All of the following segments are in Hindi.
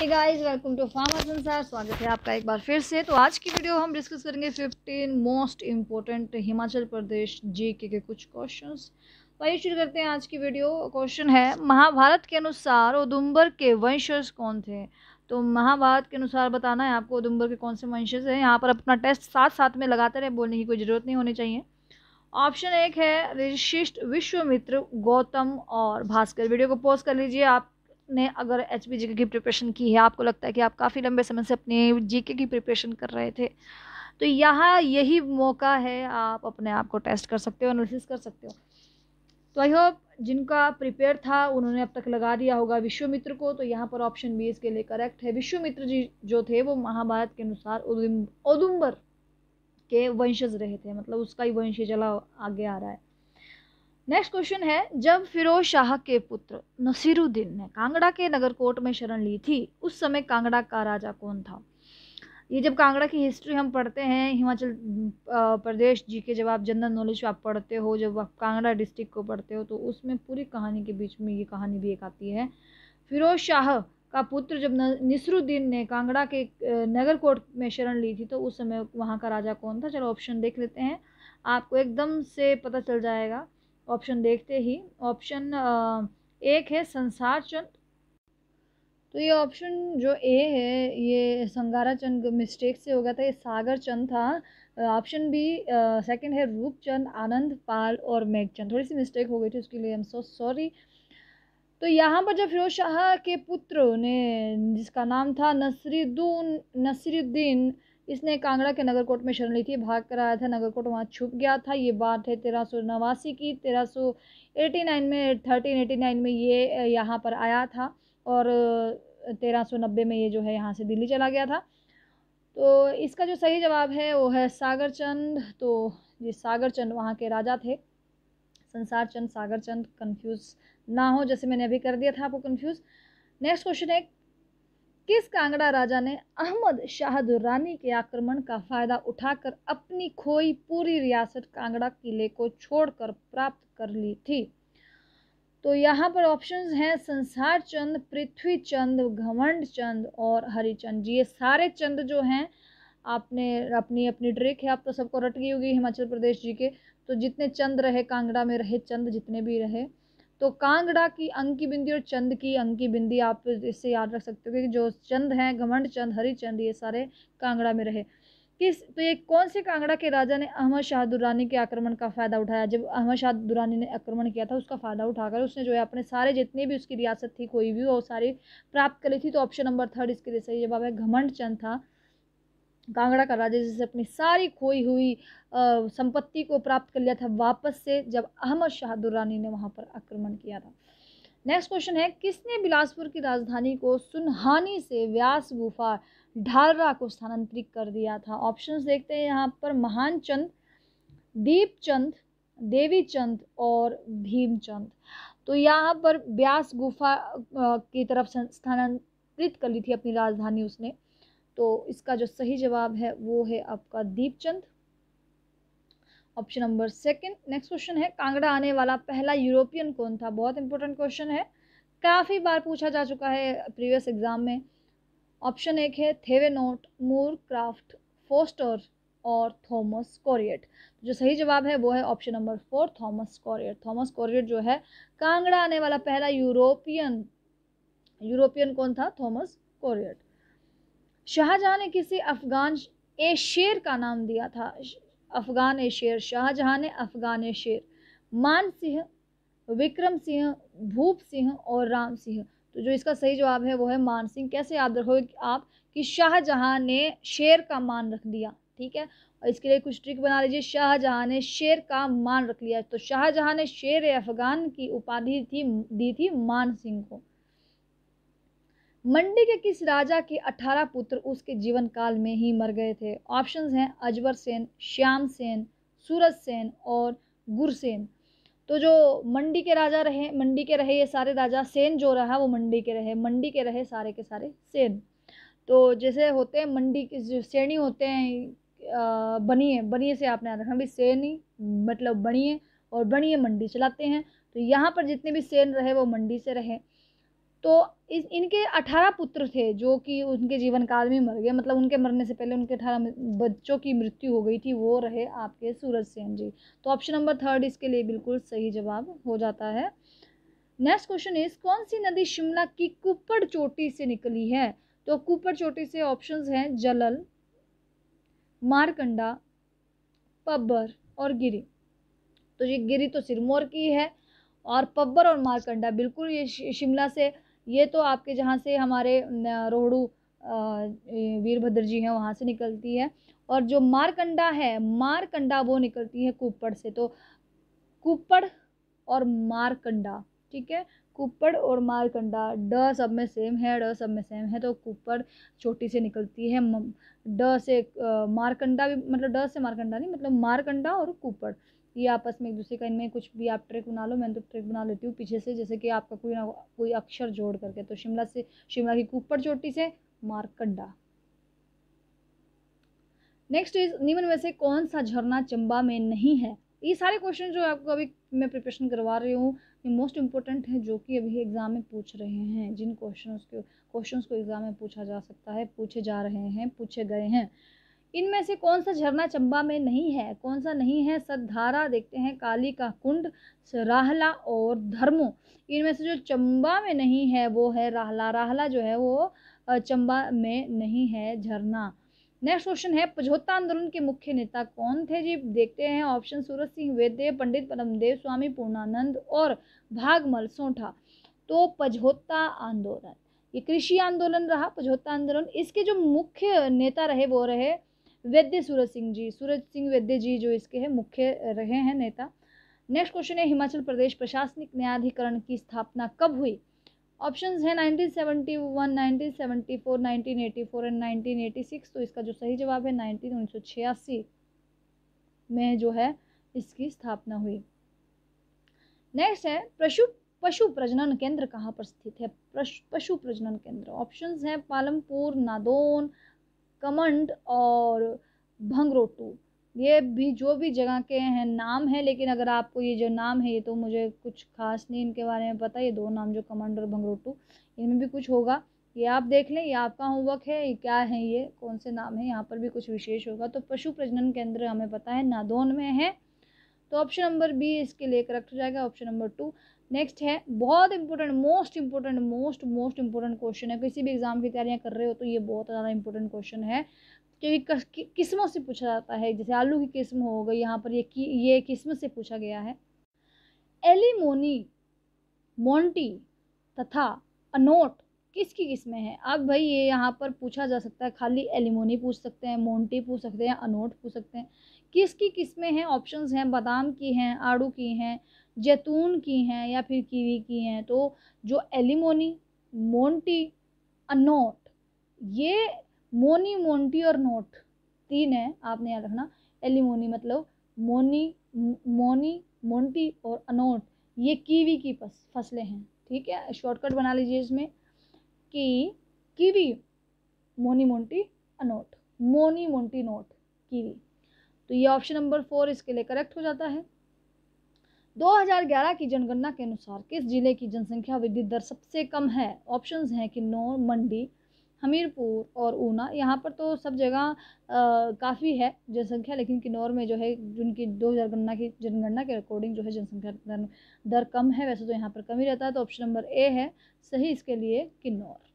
hey guys welcome to pharma Sansar स्वागत है आपका एक बार फिर से तो आज की वीडियो हम डिस्कस करेंगे 15 most important Himachal Pradesh GK के कुछ क्वेश्चंस तो आइए शुरू करते हैं आज की वीडियो क्वेश्चन है महाभारत के अनुसार उदुम्बर के वंशज कौन थे तो महाभारत के अनुसार बताना है आपको उदुम्बर के कौन से वंशज हैं यहाँ पर अपना टेस्ट साथ साथ में लगाते रहे बोलने की कोई ज़रूरत नहीं होनी चाहिए ऑप्शन एक है ऋषिष्ठ विश्वमित्र गौतम और भास्कर वीडियो को पोस्ट कर लीजिए आप ने अगर एच पी जी की प्रिपरेशन की है आपको लगता है कि आप काफ़ी लंबे समय से अपने जी की प्रिपरेशन कर रहे थे तो यहाँ यही मौका है आप अपने आप को टेस्ट कर सकते हो एनालिसिस कर सकते हो तो आई होप जिनका प्रिपेयर था उन्होंने अब तक लगा दिया होगा विश्वमित्र को तो यहाँ पर ऑप्शन बी इसके लिए करेक्ट है विश्वमित्र जी जो थे वो महाभारत के अनुसार उदुम्बर के वंशज रहे थे मतलब उसका ही वंश चला आगे आ रहा है नेक्स्ट क्वेश्चन है जब फिरोज शाह के पुत्र नसीरुद्दीन ने कांगड़ा के नगरकोट में शरण ली थी उस समय कांगड़ा का राजा कौन था ये जब कांगड़ा की हिस्ट्री हम पढ़ते हैं हिमाचल प्रदेश जी के जब आप जनरल नॉलेज आप पढ़ते हो जब आप कांगड़ा डिस्ट्रिक्ट को पढ़ते हो तो उसमें पूरी कहानी के बीच में ये कहानी भी एक आती है फिरोज शाह का पुत्र जब नसरुद्दीन ने कांगड़ा के नगर कोर्ट में शरण ली थी तो उस समय वहाँ का राजा कौन था चलो ऑप्शन देख लेते हैं आपको एकदम से पता चल जाएगा ऑप्शन देखते ही ऑप्शन एक है संसार चंद तो ये ऑप्शन जो ए है ये संगारा चंद मिस्टेक से हो गया था ये सागर चंद था ऑप्शन बी सेकंड है रूपचंद आनंद पाल और मेघचंद थोड़ी सी मिस्टेक हो गई थी उसके लिए आई एम सो सॉरी तो यहाँ पर जब फिरोज शाह के पुत्र ने जिसका नाम था नसरीदून नसरुद्दीन इसने कांगड़ा के नगरकोट में शरण ली थी भाग कर आया था नगरकोट वहाँ छुप गया था ये बात है तेरह सौ नवासी की तेरह सौ एटी नाइन में थर्टीन एटी नाइन में ये यहाँ पर आया था और तेरह सौ नब्बे में ये जो है यहाँ से दिल्ली चला गया था तो इसका जो सही जवाब है वो है सागर चंद तो ये सागर चंद वहाँ के राजा थे संसार चंद सागर चंद कन्फ्यूज़ ना हो जैसे मैंने अभी कर दिया था आपको कन्फ्यूज़ नेक्स्ट क्वेश्चन है किस कांगड़ा राजा ने अहमद शाह दुर्रानी के आक्रमण का फायदा उठाकर अपनी खोई पूरी रियासत कांगड़ा किले को छोड़कर प्राप्त कर ली थी तो यहाँ पर ऑप्शंस हैं संसार चंद पृथ्वी चंद घमंड चंद और हरिचंद जी ये सारे चंद जो हैं आपने अपनी अपनी ट्रिक है आप तो सबको रट गई होगी हिमाचल प्रदेश जी के तो जितने चंद रहे कांगड़ा में रहे चंद जितने भी रहे तो कांगड़ा की अंग की बिंदी और चंद की अंग की बिंदी आप इससे याद रख सकते हो कि जो चंद हैं घमंड चंद हरिचंद ये सारे कांगड़ा में रहे किस तो ये कौन से कांगड़ा के राजा ने अहमद शाह दुरानी के आक्रमण का फ़ायदा उठाया जब अहमद शाह दुरानी ने आक्रमण किया था उसका फ़ायदा उठाकर उसने जो है अपने सारे जितने भी उसकी रियासत थी कोई भी वो सारी प्राप्त कर ली थी तो ऑप्शन नंबर थर्ड इसके लिए सही जवाब है घमंड चंद था कांगड़ा का राजा जिसे अपनी सारी खोई हुई संपत्ति को प्राप्त कर लिया था वापस से जब अहमद शाह दुर्रानी ने वहाँ पर आक्रमण किया था नेक्स्ट क्वेश्चन है किसने बिलासपुर की राजधानी को सुनहानी से व्यास गुफा ढालरा को स्थानांतरित कर दिया था ऑप्शंस देखते हैं यहाँ पर महान चंद दीप चंद देवी चंद और भीमचंद तो यहाँ पर व्यास गुफा की तरफ स्थानांतरित कर ली थी अपनी राजधानी उसने तो इसका जो सही जवाब है वो है आपका Deepchand option number second next question है कांगड़ा आने वाला पहला यूरोपियन कौन था बहुत इंपॉर्टेंट क्वेश्चन है काफ़ी बार पूछा जा चुका है प्रीवियस एग्जाम में ऑप्शन एक है Thevenot Moorcroft Forster और थॉमस कोरियट तो जो सही जवाब है वो है option number four Thomas Coryat Thomas Coryat जो है कांगड़ा आने वाला पहला यूरोपियन यूरोपियन कौन था थॉमस कोरियट शाहजहाँ ने किसी अफगान ए शेर का नाम दिया था अफगान ए शेर शाहजहाँ ने अफगान ए शेर मान सिंह विक्रम सिंह भूप सिंह और राम सिंह तो जो इसका सही जवाब है वो है मान सिंह कैसे याद रखोगे आप कि शाहजहाँ ने शेर का मान रख दिया ठीक है और इसके लिए कुछ ट्रिक बना लीजिए शाहजहाँ ने शेर का मान रख लिया तो शाहजहाँ ने शेर अफगान की उपाधि थी दी थी मान सिंह को मंडी के किस राजा के अठारह पुत्र उसके जीवन काल में ही मर गए थे ऑप्शन हैं अजबर सेन श्याम सेन सूरज सेन और गुरसेन तो जो मंडी के राजा रहे मंडी के रहे ये सारे राजा सेन जो रहा वो मंडी के रहे मंडी के रहे सारे के सारे सेन तो जैसे होते हैं मंडी के जो सेणी होते हैं बनिए बनिए से आपने याद रखना भाई सैनी मतलब बनिए और बनिए मंडी चलाते हैं तो यहाँ पर जितने भी सेन रहे वो मंडी से रहे तो इस इनके अठारह पुत्र थे जो कि उनके जीवन काल में मर गए मतलब उनके मरने से पहले उनके अठारह बच्चों की मृत्यु हो गई थी वो रहे आपके सूरज सेन जी तो ऑप्शन नंबर थर्ड इसके लिए बिल्कुल सही जवाब हो जाता है नेक्स्ट क्वेश्चन इज कौन सी नदी शिमला की कुपड़ चोटी से निकली है तो कुपड़ चोटी से ऑप्शंस हैं जलल मारकंडा पब्बर और गिरी तो ये गिरी तो सिरमौर की है और पब्बर और मारकंडा बिल्कुल ये शिमला से ये तो आपके जहाँ से हमारे रोहड़ू वीरभद्र जी हैं वहाँ से निकलती है और जो मारकंडा है मारकंडा वो निकलती है कुप्पड़ से तो कुप्पड़ और मारकंडा ठीक है कुप्पड़ और मारकंडा ड सब में सेम है ड सब में सेम है तो कुप्पड़ छोटी से निकलती है ड से मारकंडा भी मतलब ड से मारकंडा नहीं मतलब मारकंडा और कुप्पड़ ये आपस में एक दूसरे का इनमें कुछ भी आप ट्रिक बना लो मैं तो ट्रिक बना लेती हूँ पीछे से जैसे कि आपका कोई ना कोई अक्षर जोड़ करके तो शिमला से शिमला की कुप्पड़ चोटी से मारकंडा नेक्स्ट इज निम्न में से कौन सा झरना चंबा में नहीं है ये सारे क्वेश्चन जो आपको अभी मैं प्रिपरेशन करवा रही हूँ ये मोस्ट इम्पोर्टेंट है जो कि अभी एग्ज़ाम में पूछ रहे हैं जिन क्वेश्चन के क्वेश्चन को एग्ज़ाम में पूछा जा सकता है पूछे जा रहे हैं पूछे गए हैं इनमें से कौन सा झरना चंबा में नहीं है कौन सा नहीं है सदधारा देखते हैं काली का कुंड राहला और धर्मो इनमें से जो चंबा में नहीं है वो है राहला राहला जो है वो चंबा में नहीं है झरना नेक्स्ट क्वेश्चन है पझोता आंदोलन के मुख्य नेता कौन थे जी देखते हैं ऑप्शन सूरज सिंह वेद्य पंडित परमदेव स्वामी पूर्णानंद और भागमल सोठा तो पझोता आंदोलन ये कृषि आंदोलन रहा पझोता आंदोलन इसके जो मुख्य नेता रहे वो रहे वैद्य सूरज सिंह जी सूरज सिंह वैद्य जी जो इसके हैं मुख्य रहे हैं नेता नेक्स्ट क्वेश्चन है हिमाचल प्रदेश प्रशासनिक न्यायाधिकरण की स्थापना कब हुई ऑप्शन है 1971, 1974, 1984 एंड 1986 तो इसका जो सही जवाब है नाइनटीन उन्नीस में जो है इसकी स्थापना हुई नेक्स्ट है पशु पशु प्रजनन केंद्र कहाँ पर स्थित है पशु प्रजनन केंद्र ऑप्शंस हैं पालमपुर नादौन कमंड और भंगरोटू ये भी जो भी जगह के हैं नाम है लेकिन अगर आपको ये जो नाम है ये तो मुझे कुछ खास नहीं इनके बारे में पता ये दो नाम जो कमंड और भंगरोटू इनमें भी कुछ होगा ये आप देख लें ये आपका होमवर्क है ये क्या है ये कौन से नाम है यहाँ पर भी कुछ विशेष होगा तो पशु प्रजनन केंद्र हमें पता है नादौन में है तो ऑप्शन नंबर बी इसके लिए करेक्ट हो जाएगा ऑप्शन नंबर टू नेक्स्ट है बहुत important most important most most important question है किसी भी एग्ज़ाम की तैयारियां कर रहे हो तो ये बहुत ज़्यादा इंपॉर्टेंट क्वेश्चन है क्योंकि किस्मों से पूछा जाता है जैसे आलू की किस्म हो गई यहाँ पर ये कि, ये किस्म से पूछा गया है एलिमोनी मोंटी तथा अनोट किसकी किस्में हैं अब भाई ये यहाँ पर पूछा जा सकता है खाली एलिमोनी पूछ सकते हैं मोंटी पूछ सकते हैं अनोट पूछ सकते हैं किसकी किस्में हैं ऑप्शंस हैं बादाम की हैं आड़ू की हैं जैतून की हैं या फिर कीवी की हैं तो जो एलिमोनी मोंटी अनोट ये मोनी मोंटी और नोट तीन है आपने याद रखना एलिमोनी मतलब मोनी मोनी मोंटी और अनोट ये कीवी की फसलें हैं ठीक है शॉर्टकट बना लीजिए इसमें कि कीवी मोनी मोंटी अनोट मोनी मोंटी नोट कीवी तो ये ऑप्शन नंबर फोर इसके लिए करेक्ट हो जाता है 2011 की जनगणना के अनुसार किस जिले की जनसंख्या वृद्धि दर सबसे कम है ऑप्शन हैं किन्नौर मंडी हमीरपुर और ऊना यहाँ पर तो सब जगह काफ़ी है जनसंख्या लेकिन किन्नौर में जो है जिनकी दो हज़ार गणना की जनगणना के अकॉर्डिंग जो है जनसंख्या दर कम है वैसे तो यहाँ पर कम ही रहता है तो ऑप्शन नंबर ए है सही इसके लिए Kinnaur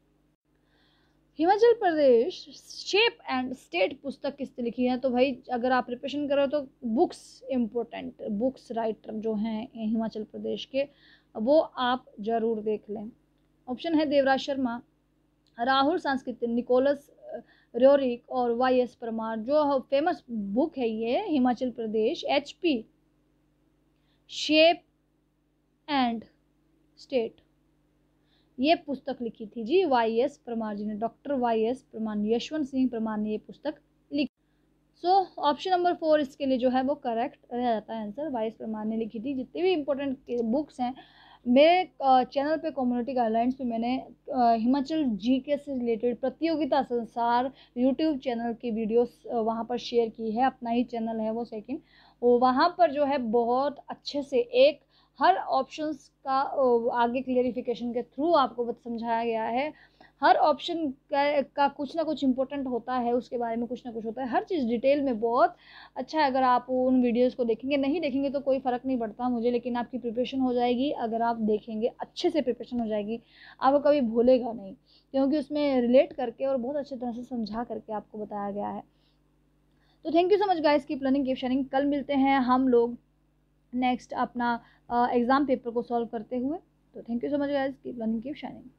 Himachal Pradesh shape and state पुस्तक किसने लिखी है तो भाई अगर आप प्रिपरेशन करो तो बुक्स इम्पोर्टेंट बुक्स राइटर जो हैं हिमाचल प्रदेश के वो आप जरूर देख लें ऑप्शन है देवराज शर्मा राहुल सांस्कृतिक निकोलस रोरिक और वाई एस परमार जो फेमस बुक है ये Himachal Pradesh H P shape and state ये पुस्तक लिखी थी जी वाई एस परमार जी ने doctor Y S Parmar Yashwant Singh Parmar ने ये पुस्तक लिखी सो ऑप्शन नंबर फोर इसके लिए जो है वो करेक्ट रह जाता है आंसर वाई एस परमार ने लिखी थी जितनी भी इम्पोर्टेंट बुक्स हैं मेरे चैनल पे कम्युनिटी गाइडलाइंस में मैंने हिमाचल जी के से रिलेटेड प्रतियोगिता संसार यूट्यूब चैनल की वीडियोस वहाँ पर शेयर की है अपना ही चैनल है वो सेकंड वो वहाँ पर जो है बहुत अच्छे से एक हर ऑप्शंस का आगे क्लियरिफिकेशन के थ्रू आपको समझाया गया है हर ऑप्शन का, का कुछ ना कुछ इम्पोर्टेंट होता है उसके बारे में कुछ ना कुछ होता है हर चीज़ डिटेल में बहुत अच्छा है अगर आप उन वीडियोस को देखेंगे नहीं देखेंगे तो कोई फ़र्क नहीं पड़ता मुझे लेकिन आपकी प्रिपरेशन हो जाएगी अगर आप देखेंगे अच्छे से प्रिपरेशन हो जाएगी आपको कभी भूलेगा नहीं क्योंकि उसमें रिलेट करके और बहुत अच्छे तरह से समझा करके आपको बताया गया है तो thank you so much guys की प्लानिंग की शेयरिंग कल मिलते हैं हम लोग नेक्स्ट अपना एग्ज़ाम uh, पेपर को सॉल्व करते हुए तो thank you so much guys keep learning keep shining